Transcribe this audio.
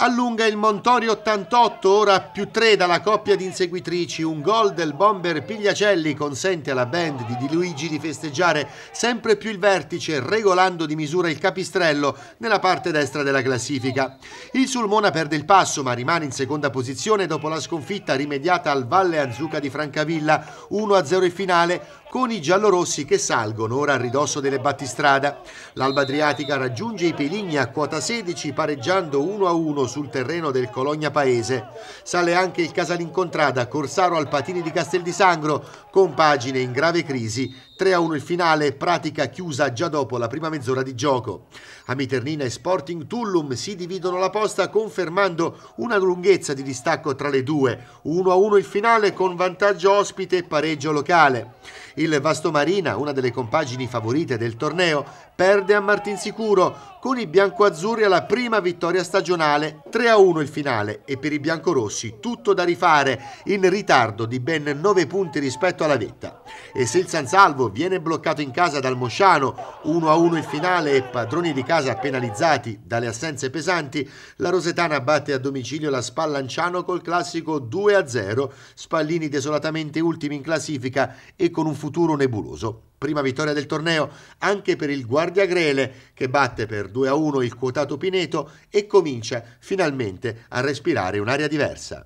Allunga il Montori 88, ora più 3 dalla coppia di inseguitrici. Un gol del bomber Pigliacelli consente alla band di Di Luigi di festeggiare sempre più il vertice, regolando di misura il capistrello nella parte destra della classifica. Il Sulmona perde il passo, ma rimane in seconda posizione dopo la sconfitta rimediata al Valle Anzuca di Francavilla 1-0 in finale con i giallorossi che salgono ora a ridosso delle battistrada. L'Alba Adriatica raggiunge i Peligni a quota 16 pareggiando 1-1 sul terreno del Cologna Paese. Sale anche il Casalincontrada, Corsaro al Patini di Castel di Sangro, con pagine in grave crisi 3 a 1 il finale, pratica chiusa già dopo la prima mezz'ora di gioco. Amiternina e Sporting Tullum si dividono la posta confermando una lunghezza di distacco tra le due. 1 a 1 il finale con vantaggio ospite e pareggio locale. Il Vastomarina, una delle compagini favorite del torneo, perde a Martinsicuro con i biancoazzurri alla prima vittoria stagionale 3 a 1 il finale e per i biancorossi tutto da rifare in ritardo di ben 9 punti rispetto alla vetta e se il San Salvo viene bloccato in casa dal Mosciano 1-1 il finale e padroni di casa penalizzati dalle assenze pesanti, la Rosetana batte a domicilio la Spallanciano col classico 2-0, Spallini desolatamente ultimi in classifica e con un futuro nebuloso. Prima vittoria del torneo anche per il Guardia Grele che batte per 2-1 il quotato Pineto e comincia finalmente a respirare un'aria diversa.